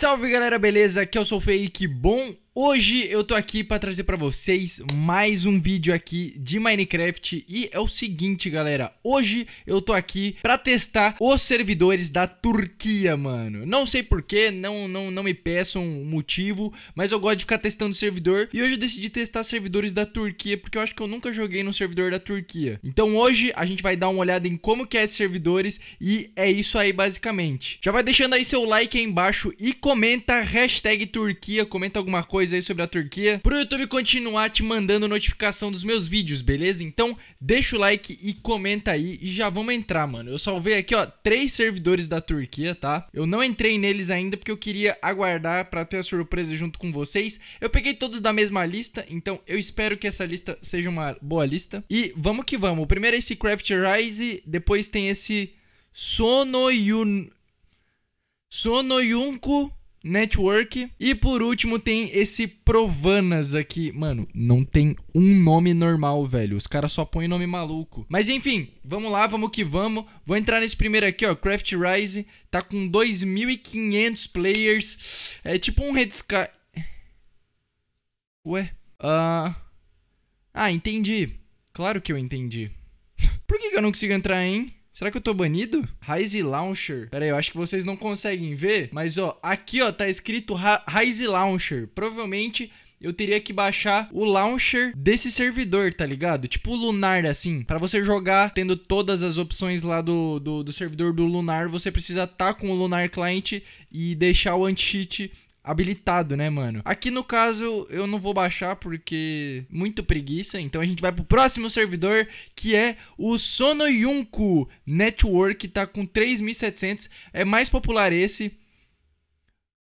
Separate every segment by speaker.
Speaker 1: Salve galera, beleza? Aqui eu é sou o Fake, bom Hoje eu tô aqui para trazer para vocês mais um vídeo aqui de Minecraft e é o seguinte, galera, hoje eu tô aqui para testar os servidores da Turquia, mano. Não sei porquê, não, não, não me peçam um motivo, mas eu gosto de ficar testando servidor e hoje eu decidi testar servidores da Turquia porque eu acho que eu nunca joguei no servidor da Turquia. Então hoje a gente vai dar uma olhada em como que é esses servidores e é isso aí basicamente. Já vai deixando aí seu like aí embaixo e comenta hashtag Turquia, comenta alguma coisa coisa aí sobre a Turquia, pro YouTube continuar te mandando notificação dos meus vídeos, beleza? Então, deixa o like e comenta aí e já vamos entrar, mano. Eu salvei aqui, ó, três servidores da Turquia, tá? Eu não entrei neles ainda porque eu queria aguardar pra ter a surpresa junto com vocês. Eu peguei todos da mesma lista, então eu espero que essa lista seja uma boa lista. E vamos que vamos. O primeiro é esse Craft Rise, depois tem esse Sonoyun... Sonoyunku Network. E por último tem esse Provanas aqui. Mano, não tem um nome normal, velho. Os caras só põem nome maluco. Mas enfim, vamos lá, vamos que vamos. Vou entrar nesse primeiro aqui, ó. Craft Rise. Tá com 2.500 players. É tipo um Red Sky. Ué? Uh... Ah, entendi. Claro que eu entendi. por que, que eu não consigo entrar, hein? Será que eu tô banido? Rise Launcher. Pera aí, eu acho que vocês não conseguem ver. Mas, ó, aqui, ó, tá escrito Rise Launcher. Provavelmente eu teria que baixar o launcher desse servidor, tá ligado? Tipo o Lunar, assim. para você jogar tendo todas as opções lá do, do, do servidor do Lunar, você precisa estar tá com o Lunar Client e deixar o anti-cheat habilitado, né, mano? Aqui no caso, eu não vou baixar porque muito preguiça, então a gente vai pro próximo servidor, que é o Sonoyunku Network, tá com 3.700, é mais popular esse.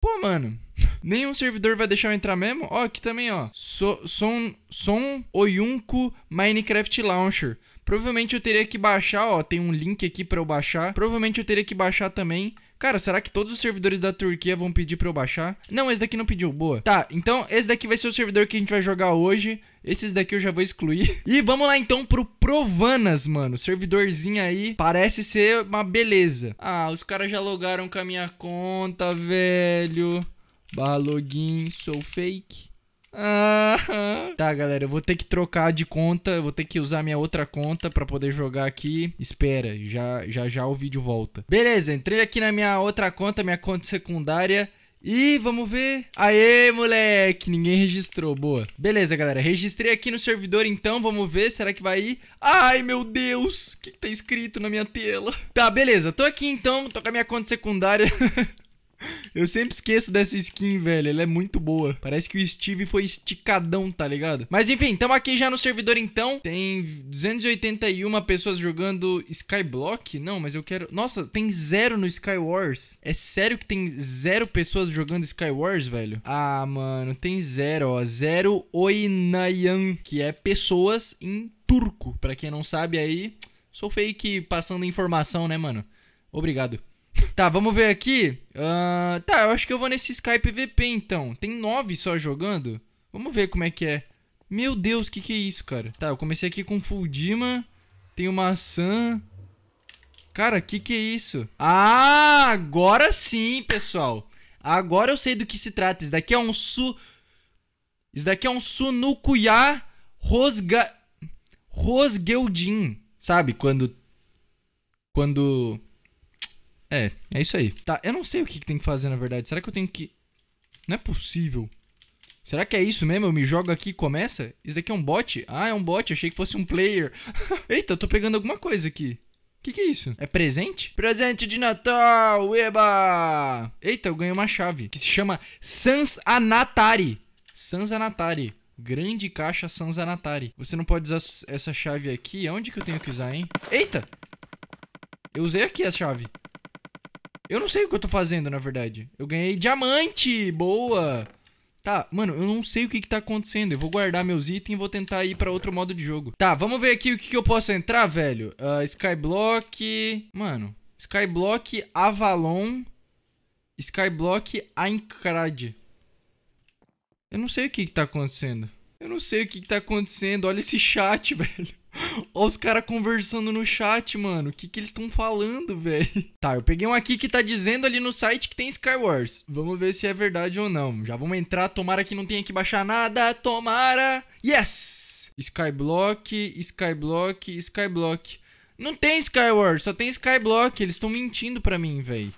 Speaker 1: Pô, mano, nenhum servidor vai deixar eu entrar mesmo? Ó, aqui também, ó, so, Son, Son Oyunku Minecraft Launcher. Provavelmente eu teria que baixar, ó, tem um link aqui para eu baixar. Provavelmente eu teria que baixar também Cara, será que todos os servidores da Turquia vão pedir pra eu baixar? Não, esse daqui não pediu, boa. Tá, então esse daqui vai ser o servidor que a gente vai jogar hoje. Esses daqui eu já vou excluir. E vamos lá então pro Provanas, mano. Servidorzinho aí parece ser uma beleza. Ah, os caras já logaram com a minha conta, velho. Barra login, sou fake. Tá, galera, eu vou ter que trocar de conta, vou ter que usar minha outra conta para poder jogar aqui. Espera, já já já o vídeo volta. Beleza, entrei aqui na minha outra conta, minha conta secundária. E vamos ver. Aê, moleque, ninguém registrou, boa. Beleza, galera, registrei aqui no servidor então, vamos ver, será que vai ir? Ai, meu Deus, o que, que tá escrito na minha tela? Tá, beleza, tô aqui então, tô com a minha conta secundária. Eu sempre esqueço dessa skin, velho. Ela é muito boa. Parece que o Steve foi esticadão, tá ligado? Mas enfim, tamo aqui já no servidor então. Tem 281 pessoas jogando Skyblock? Não, mas eu quero... Nossa, tem zero no Skywars. É sério que tem zero pessoas jogando Skywars, velho? Ah, mano, tem zero, ó. Zero Oinayan, que é pessoas em turco. Pra quem não sabe aí, sou fake passando informação, né, mano? Obrigado. Tá, vamos ver aqui. Uh, tá, eu acho que eu vou nesse Skype VP então. Tem nove só jogando? Vamos ver como é que é. Meu Deus, que que é isso, cara? Tá, eu comecei aqui com Fuldima. Tem uma maçã. Cara, que que é isso? Ah, agora sim, pessoal. Agora eu sei do que se trata. Isso daqui é um su... Isso daqui é um sunukuya rosga... Rosgeldin. Sabe? Quando... Quando é, é isso aí. Tá, eu não sei o que, que tem que fazer, na verdade. Será que eu tenho que... Não é possível. Será que é isso mesmo? Eu me jogo aqui e começa? Isso daqui é um bot? Ah, é um bot. Achei que fosse um player. Eita, eu tô pegando alguma coisa aqui. O que, que é isso? É presente? Presente de Natal! Eba! Eita, eu ganhei uma chave. Que se chama Sansanatari. Sansanatari. Grande caixa Sansanatari. Você não pode usar essa chave aqui. Onde que eu tenho que usar, hein? Eita! Eu usei aqui a chave. Eu não sei o que eu tô fazendo, na verdade. Eu ganhei diamante! Boa! Tá, mano, eu não sei o que que tá acontecendo. Eu vou guardar meus itens e vou tentar ir pra outro modo de jogo. Tá, vamos ver aqui o que que eu posso entrar, velho. Uh, Skyblock... Mano, Skyblock Avalon... Skyblock Aincrad. Eu não sei o que que tá acontecendo. Eu não sei o que que tá acontecendo. Olha esse chat, velho. Ó, os caras conversando no chat, mano. O que, que eles estão falando, velho? Tá, eu peguei um aqui que tá dizendo ali no site que tem Sky Wars. Vamos ver se é verdade ou não. Já vamos entrar. Tomara que não tenha que baixar nada. Tomara. Yes! Skyblock, Skyblock, Skyblock. Não tem Skyward, só tem Skyblock. Eles estão mentindo pra mim, velho.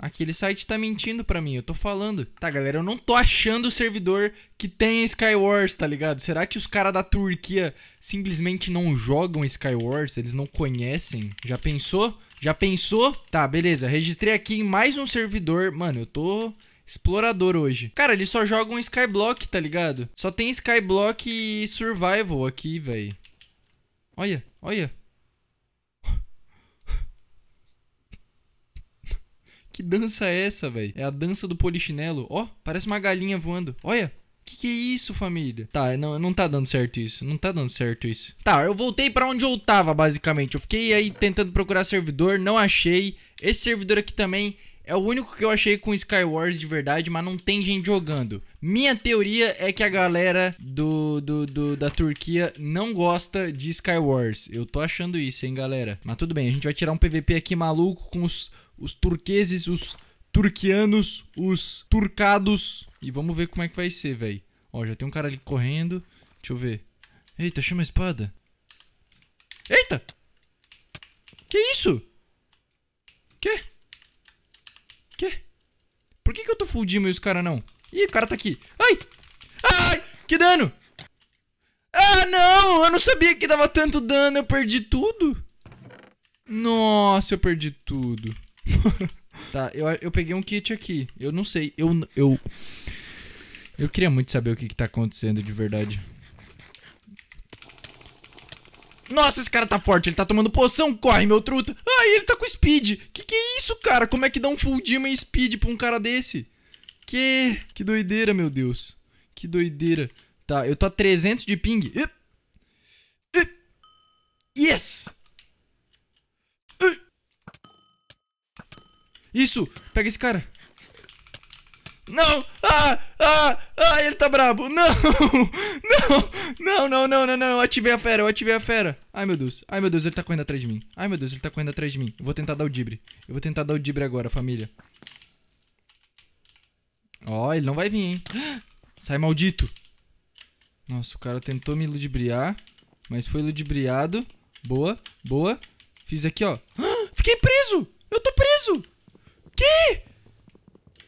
Speaker 1: Aquele site tá mentindo pra mim, eu tô falando. Tá, galera, eu não tô achando o servidor que tem Skywars, tá ligado? Será que os caras da Turquia simplesmente não jogam Skywars? Eles não conhecem? Já pensou? Já pensou? Tá, beleza, registrei aqui em mais um servidor. Mano, eu tô explorador hoje. Cara, eles só jogam um Skyblock, tá ligado? Só tem Skyblock e Survival aqui, velho. Olha, olha. que dança é essa, velho? É a dança do polichinelo. Ó, oh, parece uma galinha voando. Olha, que que é isso, família? Tá, não, não tá dando certo isso. Não tá dando certo isso. Tá, eu voltei para onde eu tava, basicamente. Eu fiquei aí tentando procurar servidor, não achei. Esse servidor aqui também é o único que eu achei com Skywars de verdade, mas não tem gente jogando. Minha teoria é que a galera do, do, do, da Turquia não gosta de Skywars. Eu tô achando isso, hein, galera. Mas tudo bem, a gente vai tirar um PVP aqui maluco com os os turqueses, os turquianos, os turcados. E vamos ver como é que vai ser, velho. Ó, já tem um cara ali correndo. Deixa eu ver. Eita, chama a espada. Eita! Que isso? Que? Que? Por que que eu tô full e os caras não? Ih, o cara tá aqui. Ai! Ai! Que dano! Ah, não! Eu não sabia que dava tanto dano. Eu perdi tudo. Nossa, eu perdi tudo. tá, eu, eu peguei um kit aqui. Eu não sei. Eu. Eu, eu queria muito saber o que, que tá acontecendo de verdade. Nossa, esse cara tá forte, ele tá tomando poção, corre, meu truta. Ai, ah, ele tá com speed. Que que é isso, cara? Como é que dá um full demon speed pra um cara desse? Que? Que doideira, meu Deus. Que doideira. Tá, eu tô a 300 de ping. Yes! Isso! Pega esse cara. Não! Ah! Ah! Ah! Ele tá brabo! Não! Não! Não, não, não, não, não! Eu ativei a fera, eu ativei a fera! Ai, meu Deus! Ai, meu Deus, ele tá correndo atrás de mim! Ai, meu Deus, ele tá correndo atrás de mim! Eu vou tentar dar o dibre. Eu vou tentar dar o dibre agora, família. Ó, oh, ele não vai vir, hein? Sai, maldito! Nossa, o cara tentou me ludibriar, mas foi ludibriado. Boa, boa. Fiz aqui, ó. Fiquei preso! Eu tô preso! Que?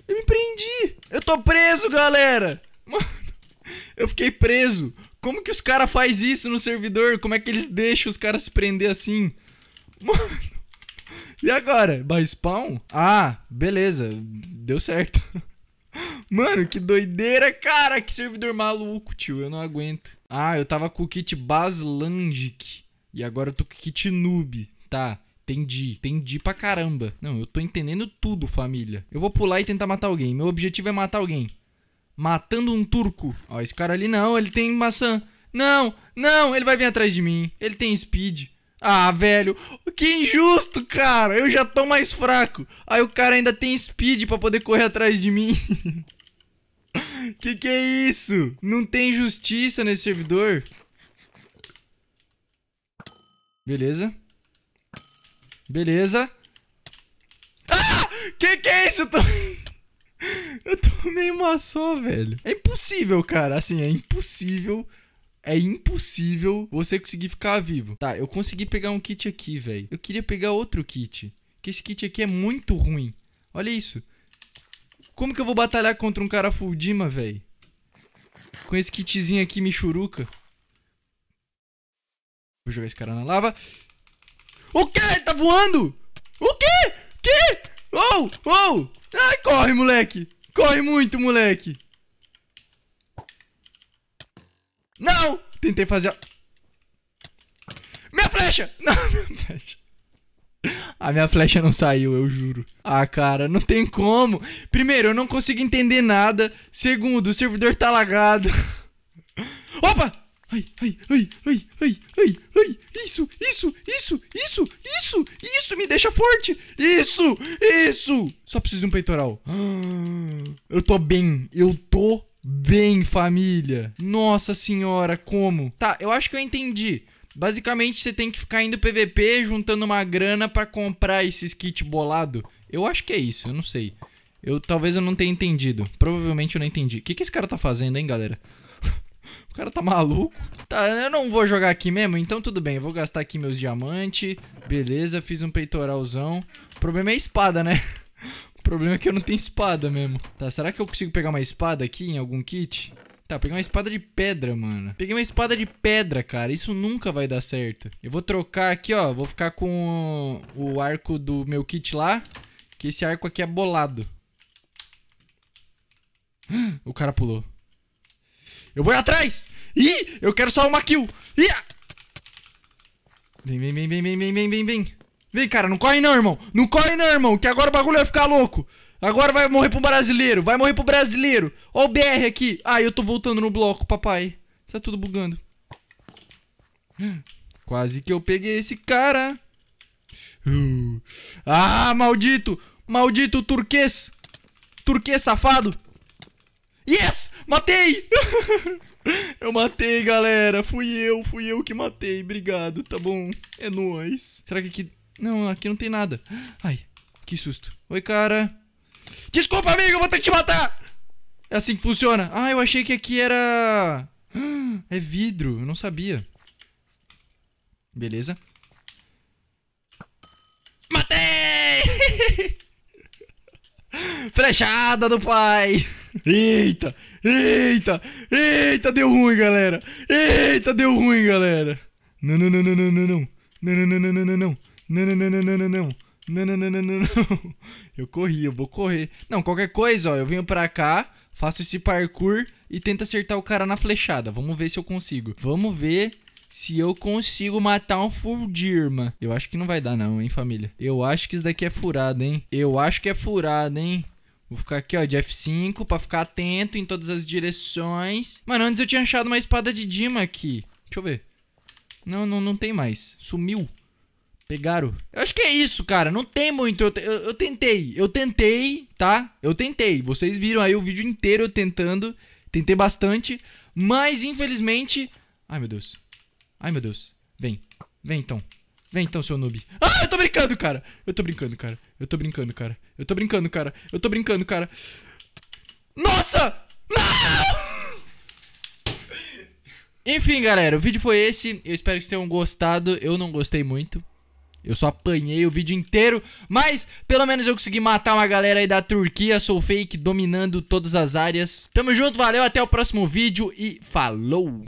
Speaker 1: Eu me prendi! Eu tô preso, galera! Mano, eu fiquei preso. Como que os caras faz isso no servidor? Como é que eles deixam os caras se prender assim? Mano. E agora? By spawn? Ah, beleza. Deu certo. Mano, que doideira, cara. Que servidor maluco, tio. Eu não aguento. Ah, eu tava com o kit Baslangic. E agora eu tô com o kit Noob. Tá. Entendi. Entendi pra caramba. Não, eu tô entendendo tudo, família. Eu vou pular e tentar matar alguém. Meu objetivo é matar alguém. Matando um turco. Ó, esse cara ali não, ele tem maçã. Não, não, ele vai vir atrás de mim. Ele tem speed. Ah, velho, que injusto, cara. Eu já tô mais fraco. Aí o cara ainda tem speed para poder correr atrás de mim. que que é isso? Não tem justiça nesse servidor. Beleza. Beleza. Ah! Que que é isso? Eu, tô... eu tomei uma só, velho. É impossível, cara. Assim, é impossível. É impossível você conseguir ficar vivo. Tá, eu consegui pegar um kit aqui, velho. Eu queria pegar outro kit. Que esse kit aqui é muito ruim. Olha isso. Como que eu vou batalhar contra um cara full Dima, velho? Com esse kitzinho aqui, Michuruca. Vou jogar esse cara na lava. O quê? Tá voando? O quê? Que? oh, Oh. Ai, corre, moleque! Corre muito, moleque! Não! Tentei fazer a... Minha flecha! Não, minha flecha. A minha flecha não saiu, eu juro. Ah, cara, não tem como. Primeiro, eu não consigo entender nada. Segundo, o servidor tá lagado. Opa! Ai, ai, ai, ai, ai, ai, ai, Fecha forte! Isso! Isso! Só preciso de um peitoral. Ah, eu tô bem. Eu tô bem, família. Nossa senhora, como? Tá, eu acho que eu entendi. Basicamente, você tem que ficar indo PVP, juntando uma grana para comprar esses kit bolado. Eu acho que é isso, eu não sei. Eu talvez eu não tenha entendido. Provavelmente eu não entendi. O que, que esse cara tá fazendo, hein, galera? O cara tá maluco. Tá, eu não vou jogar aqui mesmo, então tudo bem. Eu vou gastar aqui meus diamantes. Beleza, fiz um peitoralzão. O problema é a espada, né? O problema é que eu não tenho espada mesmo. Tá, será que eu consigo pegar uma espada aqui em algum kit? Tá, peguei uma espada de pedra, mano. Peguei uma espada de pedra, cara. Isso nunca vai dar certo. Eu vou trocar aqui, ó. Vou ficar com o arco do meu kit lá. Que esse arco aqui é bolado. O cara pulou. Eu vou atrás. Ih, eu quero só uma kill. Ih. Vem, vem, vem, vem, vem, vem, vem, vem, vem. Vem, cara, não corre não, irmão. Não corre não, irmão, que agora o bagulho vai ficar louco. Agora vai morrer pro brasileiro. Vai morrer pro brasileiro. Ó o BR aqui. Ah, eu tô voltando no bloco, papai. Tá tudo bugando. Quase que eu peguei esse cara. Uh. Ah, maldito. Maldito turquês. Turquês safado. Yes! Matei! eu matei, galera. Fui eu, fui eu que matei. Obrigado, tá bom? É nóis. Será que aqui... Não, aqui não tem nada. Ai, que susto. Oi, cara. Desculpa, amigo, eu vou ter que te matar! É assim que funciona. Ah, eu achei que aqui era... É vidro, eu não sabia. Beleza. Flechada do pai! Eita! Eita! Eita, deu ruim, galera! Eita, deu ruim, galera! Não, não, não, não, não, não, não! Não, não, não, não, não, não! Não, não, não, não, não, não, não! Não, não, não, não, não, não! Eu corri, eu vou correr. Não, qualquer coisa, ó, eu venho pra cá, faço esse parkour e tento acertar o cara na flechada. Vamos ver se eu consigo. Vamos ver se eu consigo matar um Furdirma, Eu acho que não vai dar não, hein, família. Eu acho que isso daqui é furado, hein. Eu acho que é furado, hein. Vou ficar aqui, ó, de F5 pra ficar atento em todas as direções. Mano, antes eu tinha achado uma espada de Dima aqui. Deixa eu ver. Não, não, não tem mais. Sumiu. Pegaram. Eu acho que é isso, cara. Não tem muito. Eu, eu, eu, tentei. Eu tentei, tá? Eu tentei. Vocês viram aí o vídeo inteiro eu tentando. Tentei bastante. Mas, infelizmente... Ai, meu Deus. Ai, meu Deus. Vem. Vem, então. Vem, então, seu noob. Ah, eu tô brincando, cara. Eu tô brincando, cara. Eu tô brincando, cara. Eu tô brincando, cara. Eu tô brincando, cara. Nossa! Não! Enfim, galera, o vídeo foi esse. Eu espero que vocês tenham gostado. Eu não gostei muito. Eu só apanhei o vídeo inteiro, mas pelo menos eu consegui matar uma galera aí da Turquia. Sou fake, dominando todas as áreas. Tamo junto, valeu, até o próximo vídeo e falou!